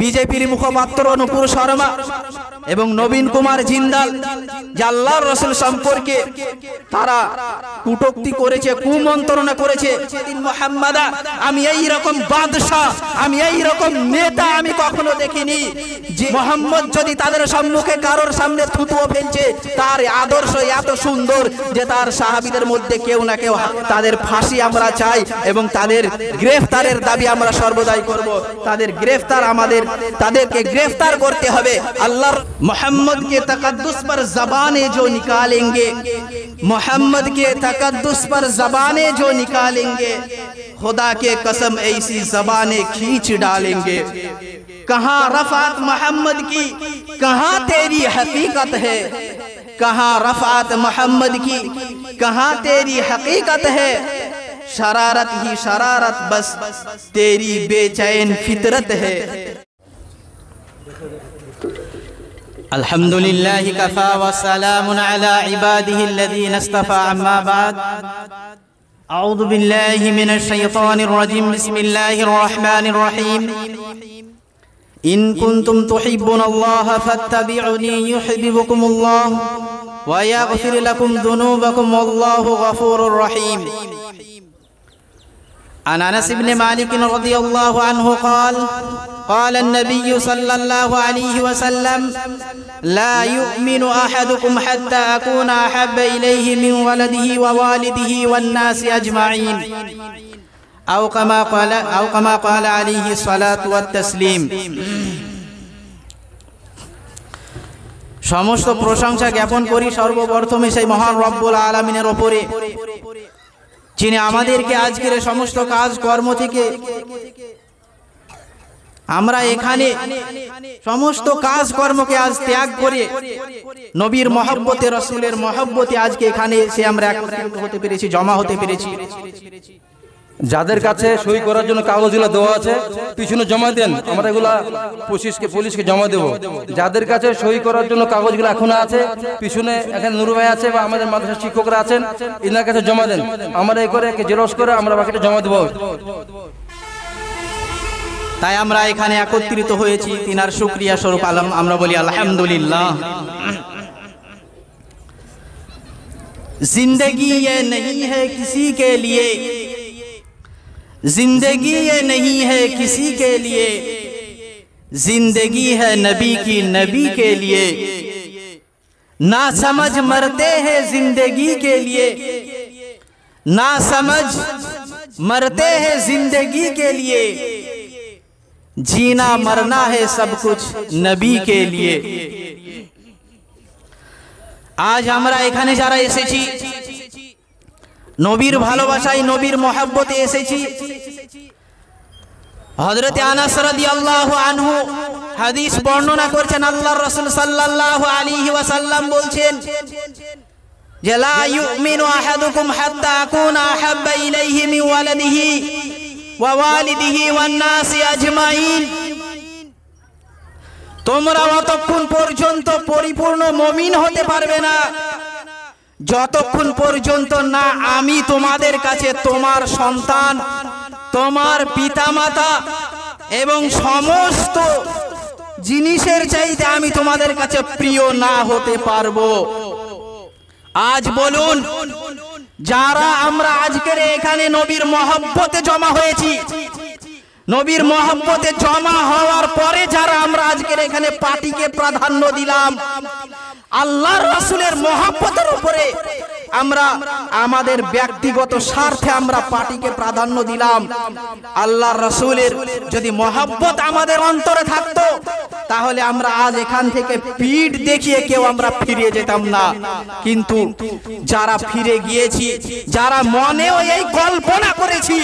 বিজেপির মুখপাত্র নুপুর শর্মা এবং নবীন কুমার জিন্দাল জাল্লার রসুল সম্পর্কে তারা কুটোক্তি করেছে কুমন্ত্রণা করেছে আমি এই রকম বাদশাহ আমি এই রকম নেতা আমি কখনো দেখিনি যে মোহাম্মদ যদি তাদের সম্মুখে কারোর সামনে থুতুও ফেলছে তার আদর্শ এত সুন্দর যে তার সাহাবিদের মধ্যে কেউ না কেউ তাদের ফাঁসি আমরা চাই এবং তাদের গ্রেফতারের দাবি আমরা সর্বদাই করব তাদের গ্রেফতার আমাদের গ্রেফতার করতে ہوئے اللہ محمد کے تقدس پر زبانیں جو نکالیں گے محمد کے تقدس پر زبانیں گے خدا کے قسم ایسی کھینچ ڈالیں گے کہاں رفعت محمد کی کہاں تیری حقیقت ہے کہاں رفعت محمد کی کہاں تیری حقیقت ہے شرارت ہی شرارت بس تیری بے چین فطرت ہے الحمد لله كفى وسلام على عباده الذين اصطفى عما بعد أعوذ بالله من الشيطان الرجيم بسم الله الرحمن الرحيم إن كنتم تحبون الله فاتبعوني يحببكم الله ويغفر لكم ذنوبكم والله غفور رحيم عن انس بن مالك رضي الله عنه قال قال النبي صلى الله عليه وسلم لا يؤمن احدكم حتى اكون احب اليه من ولده ووالده والناس اجمعين او كما قال او كما قال عليه الصلاه والتسليم সমস্ত প্রশংসা জ্ঞাপন করি সর্বপ্রথমে সেই মহান রব্বুল আলমিনের ওপরে যিনি আমাদেরকে আজকের সমস্ত কাজ কর্ম থেকে আমরা এখানে সমস্ত কাজ কর্মকে আজ ত্যাগ করে নবীর মহব্বতে রসুলের মহব্বতে আজকে এখানে এসে আমরা একত্রিত হতে পেরেছি জমা হতে পেরেছি যাদের কাছে সই করার জন্য কাগজগুলো দেওয়া আছে পিছনে জমা দেন আমরা এগুলা পুলিশকে পুলিশকে জমা দেব যাদের কাছে সই করার জন্য কাগজগুলো এখনো আছে পিছনে এখানে নুরু ভাই আছে বা আমাদের মাদ্রাসার শিক্ষকরা আছেন এনার কাছে জমা দেন আমরা এই করে জেরস করে আমরা বাকিটা জমা দেবো তাই আমরা এখানে একত্রিত হয়েছি তিনার সুক্রিয়া স্বরূপ আলম আমরা বলি আলহামদুলিল্লাহ জিন্দগি ये नहीं है किसी زندگی یہ نہیں ہے کسی کے لیے زندگی ہے نبی کی نبی کے لیے نہ سمجھ مرتے ہیں زندگی کے لیے نہ سمجھ مرتے ہیں زندگی کے لیے جینا مرنا ہے سب کچھ نبی کے لیے آج ہمارا ایک نہیں جا رہا اسے چیز নবীর ভালোবাসায় নবীর মহাব্বতে এসেছি হজরতে আনাসরাদি আল্লাহ আনহু হাদিস বর্ণনা করছেন আল্লাহ রসুল সাল্লাহ আলী সাল্লাম বলছেন তোমরা অতক্ষণ পর্যন্ত পরিপূর্ণ মমিন হতে পারবে না যতক্ষণ পর্যন্ত না আমি তোমাদের কাছে তোমার সন্তান তোমার পিতামাতা এবং সমস্ত জিনিসের চাইতে আমি তোমাদের কাছে প্রিয় না হতে পারবো আজ বলুন যারা আমরা আজকের এখানে নবীর মহব্বতে জমা হয়েছি নবীর মহব্বতে জমা হওয়ার পরে যারা আমরা আজকের এখানে পার্টিকে প্রাধান্য দিলাম আল্লাহর রাসুলের মহব্বতের উপরে আমরা আমাদের ব্যক্তিগত স্বার্থে আমরা পার্টিকে প্রাধান্য দিলাম আল্লাহ রসুলের যদি মহাব্বত আমাদের অন্তরে থাকতো তাহলে আমরা আজ এখান থেকে পিঠ দেখিয়ে কেউ আমরা ফিরে যেতাম না কিন্তু যারা ফিরে গিয়েছি যারা মনেও এই কল্পনা করেছি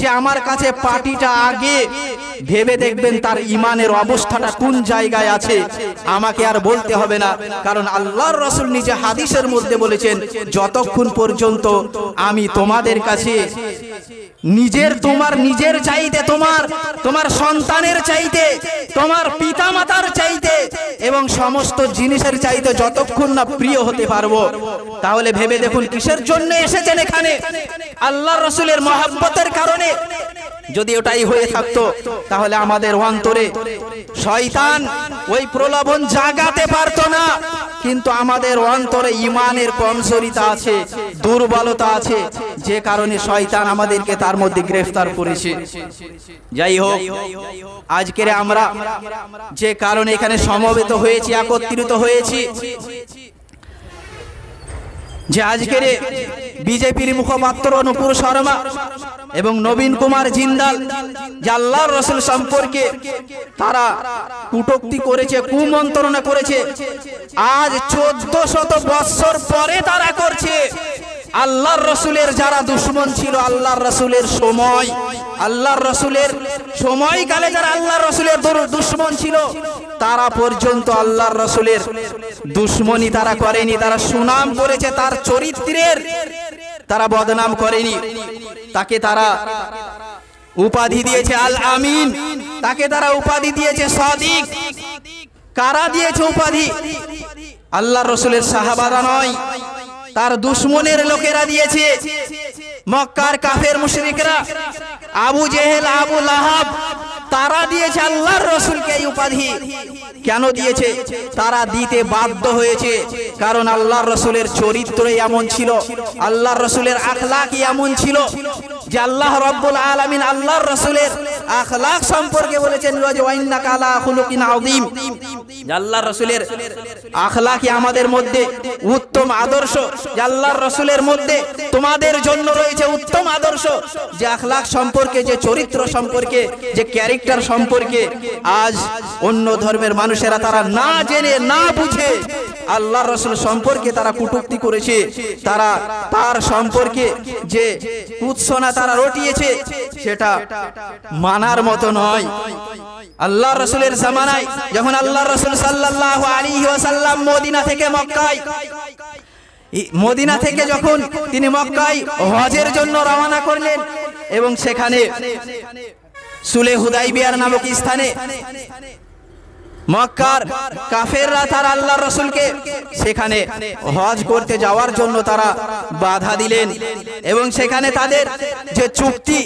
যে আমার কাছে পার্টিটা আগে ভেবে দেখবেন তার ইমানের অবস্থাটা কোন জায়গায় আছে আমাকে আর বলতে হবে না কারণ আল্লাহর রসুল নিজে হাদিসের মধ্যে বলেছেন যতক্ষণ পর্যন্ত আমি তোমাদের কাছে নিজের তোমার নিজের চাইতে তোমার তোমার সন্তানের চাইতে তোমার পিতা মাতার চাইতে এবং সমস্ত জিনিসের চাইতে যতক্ষণ না প্রিয় হতে পারবো তাহলে ভেবে দেখুন কিসের জন্য এসেছেন এখানে আল্লাহ রসুলের মহাব্বতের কারণে যদি ওটাই হয়ে থাকতো তাহলে আমাদের অন্তরে শয়তান ওই প্রলোভন জাগাতে পারতো না কিন্তু আমাদের অন্তরে ইমানের কমজোরিতা আছে দুর্বলতা আছে যে কারণে শয়তান আমাদেরকে তার মধ্যে গ্রেফতার করেছে যাই হোক আজকের আমরা যে কারণে এখানে সমবেত হয়েছি একত্রিত হয়েছি যে আজকের বিজেপির মুখপাত্র নুপুর শর্মা এবং নবীন কুমার জিন্দাল যে আল্লাহর রসুল সম্পর্কে তারা কুটোক্তি করেছে কুমন্ত্রণা করেছে আজ চোদ্দ শত বৎসর পরে তারা করছে আল্লাহর রসুলের যারা দুশ্মন ছিল আল্লাহর রসুলের সময় আল্লাহর রসুলের সময়কালে যারা আল্লাহর রসুলের দুশ্মন ছিল তারা পর্যন্ত আল্লাহর রসুলের দুশ্মনী তারা করেনি তারা সুনাম করেছে তার চরিত্রের তারা বদনাম করেনি তাকে তারা উপাধি দিয়েছে আল আমিন তাকে তারা উপাধি দিয়েছে সদিক কারা দিয়েছে উপাধি আল্লাহর রসুলের সাহাবারা নয় তার দুশ্মনের লোকেরা দিয়েছে মক্কার কাফের মুশরিকরা আবু জেহেল আবু লাহাব তারা দিয়েছে আল্লাহর রসুলকে এই উপাধি কেন দিয়েছে তারা দিতে বাধ্য হয়েছে কারণ আল্লাহর রসুলের চরিত্র এমন ছিল আল্লাহর রসুলের আখলাক এমন ছিল যে আল্লাহ রব্বুল আলমিন আল্লাহর রসুলের আখলাক সম্পর্কে বলেছেন আল্লাহ রসুলের আখলা কি আমাদের মধ্যে উত্তম আদর্শ আল্লাহর রসুলের মধ্যে তোমাদের জন্য রয়েছে উত্তম আদর্শ যে আখলাখ সম্পর্কে যে চরিত্র সম্পর্কে যে ক্যারেক্টার সম্পর্কে আজ অন্য ধর্মের মানুষেরা তারা না জেনে না বুঝে আল্লাহর রসুল সম্পর্কে তারা কুটুক্তি করেছে তারা তার সম্পর্কে যে কুৎসনা তারা রটিয়েছে সেটা মানার মতো নয় আল্লাহ রসুলের জামানায় যখন আল্লাহ রসুল সাল্লাহ আলী ওয়াসাল্লাম মদিনা থেকে মক্কায় মদিনা থেকে যখন তিনি মক্কায় হজের জন্য রওনা করলেন এবং সেখানে সুলে হুদাই বিয়ার নামক স্থানে মক্কার কাফেররা তারা আল্লাহ রসুলকে সেখানে হজ করতে যাওয়ার জন্য তারা বাধা দিলেন এবং সেখানে তাদের যে চুক্তি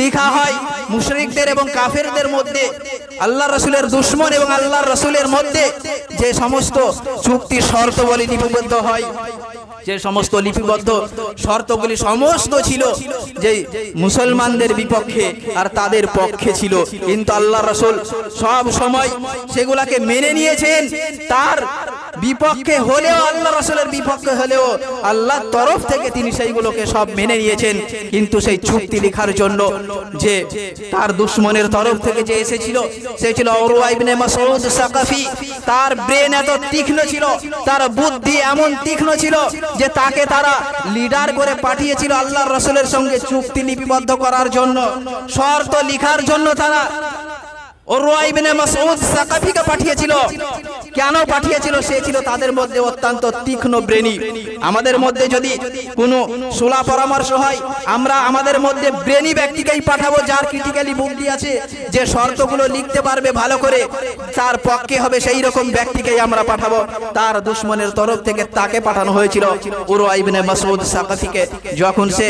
লিখা হয় মুশরিকদের এবং কাফেরদের মধ্যে আল্লাহ রসুলের দুশ্মন এবং আল্লাহ রসুলের মধ্যে যে সমস্ত চুক্তি শর্ত বলে নিবদ্ধ হয় যে সমস্ত লিপিবদ্ধ শর্তগুলি সমস্ত ছিল যে মুসলমানদের বিপক্ষে আর তাদের পক্ষে ছিল কিন্তু আল্লাহ রসুল সব সময় সেগুলাকে মেনে নিয়েছেন তার বিপক্ষে হলেও আল্লাহ রসুলের বিপক্ষে হলেও আল্লাহ তরফ থেকে তিনি সেইগুলোকে সব মেনে নিয়েছেন কিন্তু সেই চুক্তি লেখার জন্য যে তার দুশ্মনের তরফ থেকে যে এসেছিল সে ছিল সাকাফি তার ব্রেন এত তীক্ষ্ণ ছিল তার বুদ্ধি এমন তীক্ষ্ণ ছিল যে তাকে তারা লিডার করে পাঠিয়েছিল আল্লাহ রসুলের সঙ্গে চুক্তি লিপিবদ্ধ করার জন্য শর্ত লিখার জন্য তারা ওরুয়াইবিনে ইবনে মাসউদ সাকাফিকে পাঠিয়েছিল কেন পাঠিয়েছিল সে ছিল তাদের মধ্যে অত্যন্ত তীক্ষ্ণ ব্রেণী আমাদের মধ্যে যদি কোনো সোলা পরামর্শ হয় আমরা আমাদের মধ্যে ব্রেনী ব্যক্তিকেই পাঠাবো যার ক্রিটিক্যালি বুদ্ধি আছে যে শর্তগুলো লিখতে পারবে ভালো করে তার পক্ষে হবে সেই রকম ব্যক্তিকেই আমরা পাঠাবো তার দুশ্মনের তরফ থেকে তাকে পাঠানো হয়েছিল উরওয়া ইবনে মাসউদ সাকাফিকে যখন সে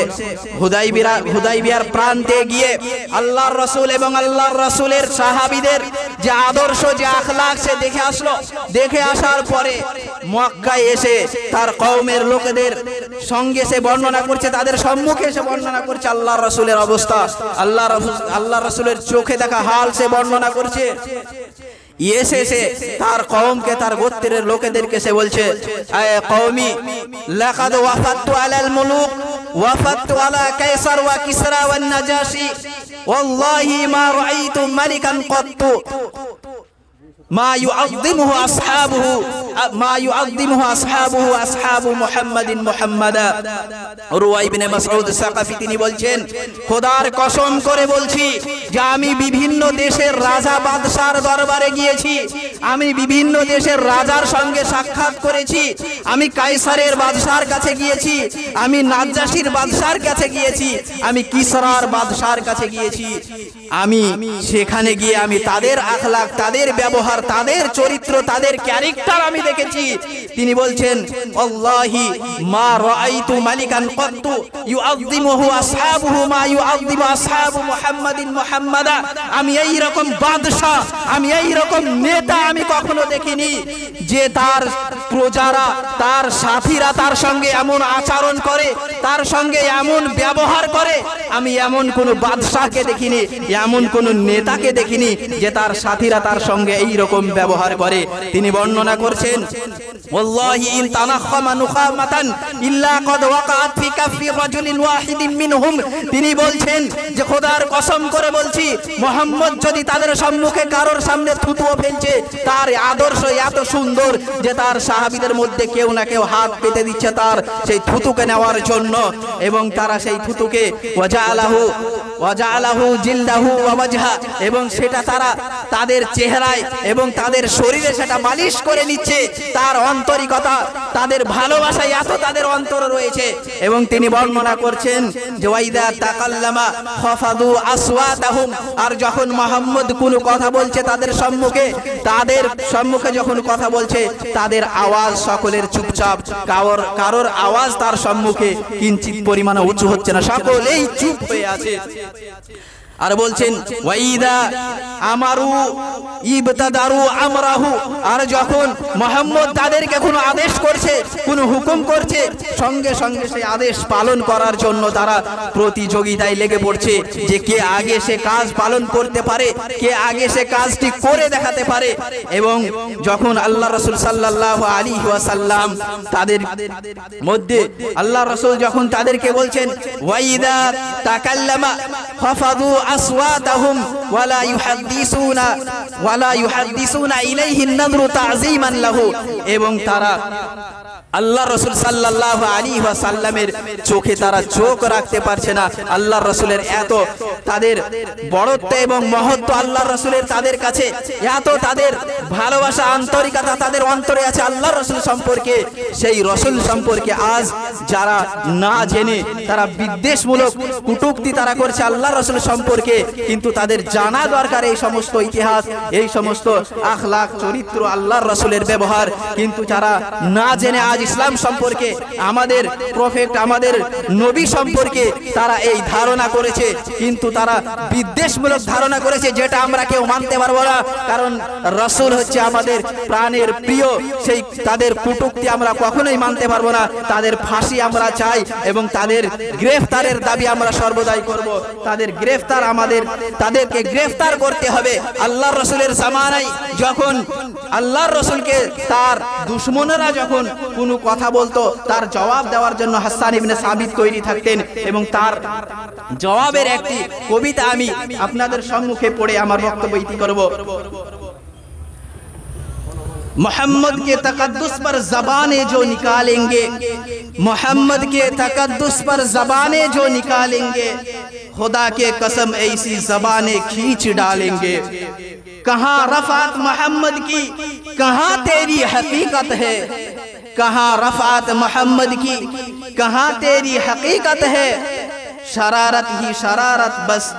হুদাইবিরা হুদাইবিয়ার প্রান্তে গিয়ে আল্লাহর রাসূল এবং আল্লাহর রাসূলের সাহাবীদের যে আদর্শ যে আখলাক সে দেখে আসলো দেখে আসার পরে মক্কায় এসে তার কওমের লোকেদের সঙ্গে সে বর্ণনা করছে তাদের সম্মুখে সে বর্ণনা করছে আল্লাহ রসুলের অবস্থা আল্লাহ আল্লাহ রসুলের চোখে দেখা হাল সে বর্ণনা করছে তার কওমকে তার গোত্রের লোকেদেরকে সে বলছে কওমি মুলুক ওয়া কিসরা মা মা তিনি বলছেন খোদার কসম করে বলছি যে আমি বিভিন্ন দেশের রাজা বাদশার দরবারে গিয়েছি আমি বিভিন্ন দেশের রাজার সঙ্গে সাক্ষাৎ করেছি আমি কাইসারের বাদশার কাছে গিয়েছি আমি নাজাসির বাদশার কাছে গিয়েছি আমি কিসরার বাদশার কাছে গিয়েছি আমি সেখানে গিয়ে আমি তাদের আখলাখ তাদের ব্যবহার তাদের চরিত্র তাদের ক্যারেক্টার আমি দেখেছি তিনি বলছেন আল্লাহি মা রাআইতু মালিকান কত্তু ইউআযিমুহু আসহাবুহু মা ইউআযিমু আসহাবু মুহাম্মাদিন মুহাম্মাদা আমি এই রকম বাদশা আমি এই রকম নেতা আমি কখনো দেখিনি যে তার প্রজারা তার সাথীরা তার সঙ্গে এমন আচরণ করে তার সঙ্গে এমন ব্যবহার করে আমি এমন কোনো বাদশাহকে দেখিনি এমন কোনো নেতাকে দেখিনি যে তার সাথীরা তার সঙ্গে এই রকম ব্যবহার করে তিনি বর্ণনা করছেন والله إن تنخم نخامة إلا قد وقعت في كف رجل واحد منهم তিনি বলছেন যে খোদার কসম করে বলছি মোহাম্মদ যদি তাদের সম্মুখে কারোর সামনে থুতুও ফেলছে তার আদর্শ এত সুন্দর যে তার সাহাবিদের মধ্যে কেউ না কেউ হাত পেতে দিচ্ছে তার সেই থুতুকে নেওয়ার জন্য এবং তারা সেই থুতুকে ওয়াজা আলাহু ওয়াজালাহু জিলদাহু ওয়াজহা এবং সেটা তারা তাদের চেহারায় এবং তাদের শরীরে সেটা মালিশ করে নিচ্ছে তার অন্তরিকতা তাদের ভালোবাসায় এত তাদের অন্তর রয়েছে এবং তিনি বর্ণনা করছেন যে ওয়াইদা তাকাল্লামা খফাদু আসওয়াতাহুম আর যখন মোহাম্মদ কোনো কথা বলছে তাদের সম্মুখে তাদের সম্মুখে যখন কথা বলছে তাদের আওয়াজ সকলের চুপচাপ কারোর কারোর আওয়াজ তার সম্মুখে কিঞ্চিত পরিমাণে উঁচু হচ্ছে না সকলেই চুপ হয়ে আছে 可以啊，谢 আর বলছেন আর যখন মোহাম্মদ তাদেরকে কোনো আদেশ করছে কোন হুকুম করছে সঙ্গে সঙ্গে সে আদেশ পালন করার জন্য তারা প্রতিযোগিতায় লেগে পড়ছে যে কে আগে সে কাজ পালন করতে পারে কে আগে সে কাজটি করে দেখাতে পারে এবং যখন আল্লাহ রসুল সাল্লাহ আলী ওয়াসাল্লাম তাদের মধ্যে আল্লাহ রসুল যখন তাদেরকে বলছেন ওয়াইদা তাকাল্লামা আসওয়াতাহুম ওয়ালা ইউহাদ্দিসুনা ওয়ালা ইউহাদ্দিসুনা ইলাইহি নাযরু তাযীমান লাহু এবং তারা আল্লাহ রসুল সাল্লাহ আলী সাল্লামের চোখে তারা চোখ রাখতে পারছে না আল্লাহ রসুলের এত তাদের বড়ত্ব এবং মহত্ব আল্লাহ রসুলের তাদের কাছে এত তাদের ভালোবাসা আন্তরিকতা তাদের অন্তরে আছে আল্লাহ রসুল সম্পর্কে সেই রসুল সম্পর্কে আজ যারা না জেনে তারা বিদ্বেষমূলক কুটুক্তি তারা করছে আল্লাহ রসুল সম্পর্কে কিন্তু তাদের জানা দরকার এই সমস্ত ইতিহাস এই সমস্ত আখলাখ চরিত্র আল্লাহর রসুলের ব্যবহার কিন্তু যারা না জেনে আজ ইসলাম সম্পর্কে আমাদের প্রফেক্ট আমাদের নবী সম্পর্কে তারা এই ধারণা করেছে কিন্তু তারা বিদ্বেষমূলক ধারণা করেছে যেটা আমরা কেউ মানতে পারবো না কারণ রসুল হচ্ছে আমাদের প্রাণের প্রিয় সেই তাদের কুটুক্তি আমরা কখনোই মানতে পারবো না তাদের ফাঁসি আমরা চাই এবং তাদের গ্রেফতারের দাবি আমরা সর্বদাই করব তাদের গ্রেফতার আমাদের তাদেরকে গ্রেফতার করতে হবে আল্লাহ রসুলের সামানাই যখন আল্লাহর রসুলকে তার দুশ্মনেরা যখন কোনো কথা বলতো তার জবাব দেওয়ার জন্য হাসান ইবনে সাবিত তৈরি থাকতেন এবং তার জবাবের একটি কবিতা আমি আপনাদের সম্মুখে পড়ে আমার বক্তব্য ইতি করব محمد کے تقدس پر زبانیں جو نکالیں گے محمد کے تقدس پر زبانیں جو نکالیں گے خدا کے قسم ایسی زبانیں کھیچ ڈالیں گے کہاں رفعت محمد کی کہاں تیری حقیقت ہے کہاں رفعت محمد کی کہاں تیری حقیقت ہے شرارت ہی شرارت بس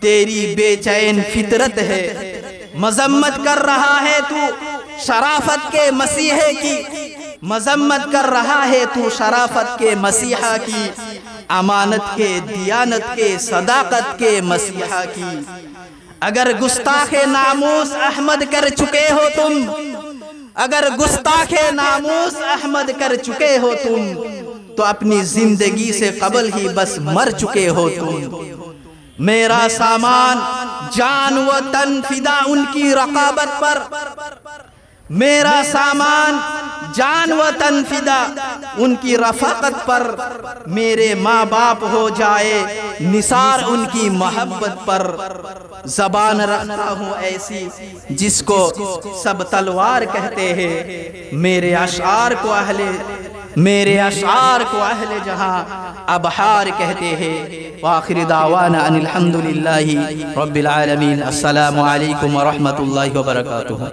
تیری بے چین فطرت ہے مذمت کر رہا ہے تو شرافت کے مسیحے کی مذمت کر رہا ہے تو شرافت کے مسیحا کی امانت کے دیانت کے صداقت کے مسیحا کی اگر گستاخ ناموس احمد کر چکے ہو تم اگر گستاخ ناموس احمد کر چکے ہو تم تو اپنی زندگی سے قبل ہی بس مر چکے ہو تم میرا سامان جان و تن فدا ان کی رقابت پر میرا سامان جان و تن فدا ان کی رفاقت پر میرے ماں باپ ہو جائے نثار ان کی محبت پر زبان رکھتا ہوں ایسی جس کو سب تلوار کہتے ہیں میرے اشعار کو اہلِ میرے اشعار کو اہل جہاں ابحار کہتے ہیں وآخر دعوانا ان الحمدللہ رب العالمین السلام علیکم ورحمت اللہ وبرکاتہ